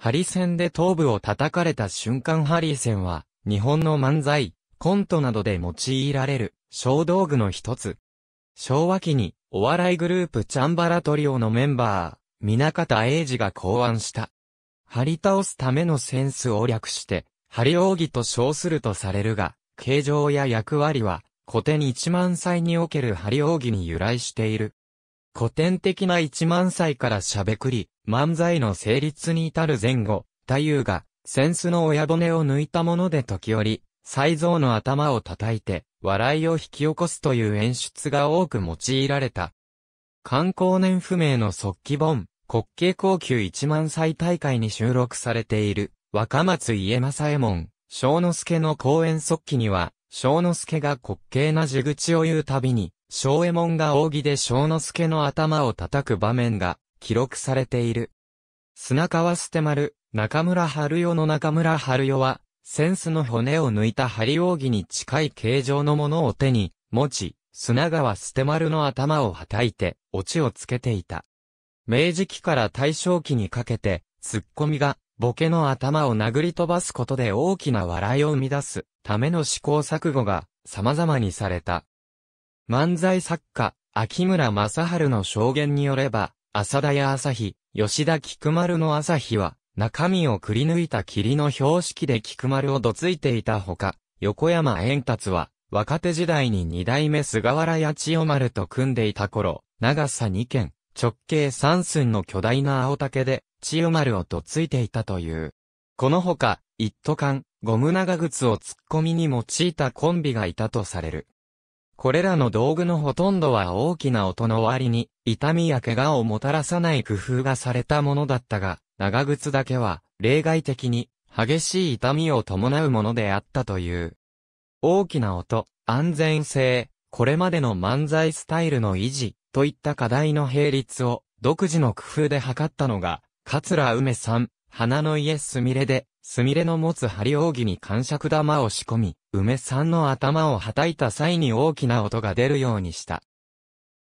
ハリセンで頭部を叩かれた瞬間ハリセンは、日本の漫才、コントなどで用いられる、小道具の一つ。昭和期に、お笑いグループチャンバラトリオのメンバー、皆方英二が考案した。張り倒すためのセンスを略して、張り扇と称するとされるが、形状や役割は、古典一万歳における張り扇に由来している。古典的な一万歳から喋り、漫才の成立に至る前後、太夫が、扇子の親骨を抜いたもので時折、才蔵の頭を叩いて、笑いを引き起こすという演出が多く用いられた。観光年不明の即記本、国慶高級一万歳大会に収録されている、若松家政右衛門、正之助の公演即記には、正之助が滑稽な地口を言うたびに、小右衛門が扇で小之助の頭を叩く場面が記録されている。砂川捨て丸、中村春代の中村春代は、扇子の骨を抜いた針扇に近い形状のものを手に持ち、砂川捨て丸の頭をはたいて、オチをつけていた。明治期から大正期にかけて、ツッコミが、ボケの頭を殴り飛ばすことで大きな笑いを生み出すための試行錯誤が様々にされた。漫才作家、秋村正春の証言によれば、浅田や朝日、吉田菊丸の朝日は、中身をくり抜いた霧の標識で菊丸をどついていたほか、横山円達は、若手時代に二代目菅原や千代丸と組んでいた頃、長さ二軒、直径三寸の巨大な青竹で、千代丸をどついていたという。このほか、一斗缶、ゴム長靴を突っ込みに用いたコンビがいたとされる。これらの道具のほとんどは大きな音の割に、痛みや怪我をもたらさない工夫がされたものだったが、長靴だけは、例外的に、激しい痛みを伴うものであったという。大きな音、安全性、これまでの漫才スタイルの維持、といった課題の並立を、独自の工夫で測ったのが、桂梅さん、花の家すみれで、すみれの持つ針扇に感触玉を仕込み、梅さんの頭をはたいた際に大きな音が出るようにした。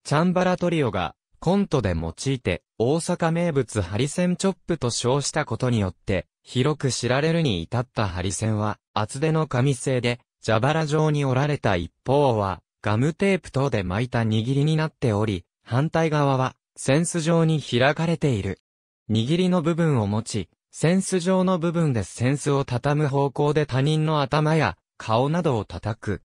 チャンバラトリオが、コントで用いて、大阪名物ハリセンチョップと称したことによって、広く知られるに至ったハリセンは、厚手の紙製で、蛇腹状に折られた一方は、ガムテープ等で巻いた握りになっており、反対側は、センス状に開かれている。握りの部分を持ち、センス上の部分でセンスを畳む方向で他人の頭や顔などを叩く。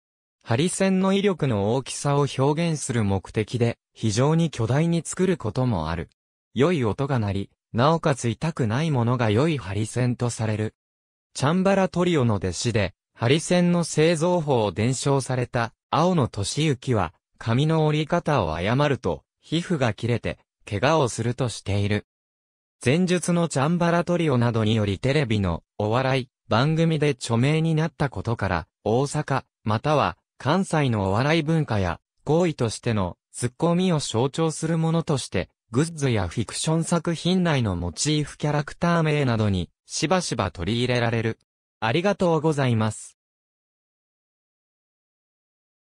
針線の威力の大きさを表現する目的で非常に巨大に作ることもある。良い音が鳴り、なおかつ痛くないものが良い針線とされる。チャンバラトリオの弟子で、針線の製造法を伝承された青野俊幸は、髪の折り方を誤ると、皮膚が切れて、怪我をするとしている。前述のチャンバラトリオなどによりテレビのお笑い番組で著名になったことから、大阪、または関西のお笑い文化や行為としてのツッコミを象徴するものとして、グッズやフィクション作品内のモチーフキャラクター名などにしばしば取り入れられる。ありがとうございます。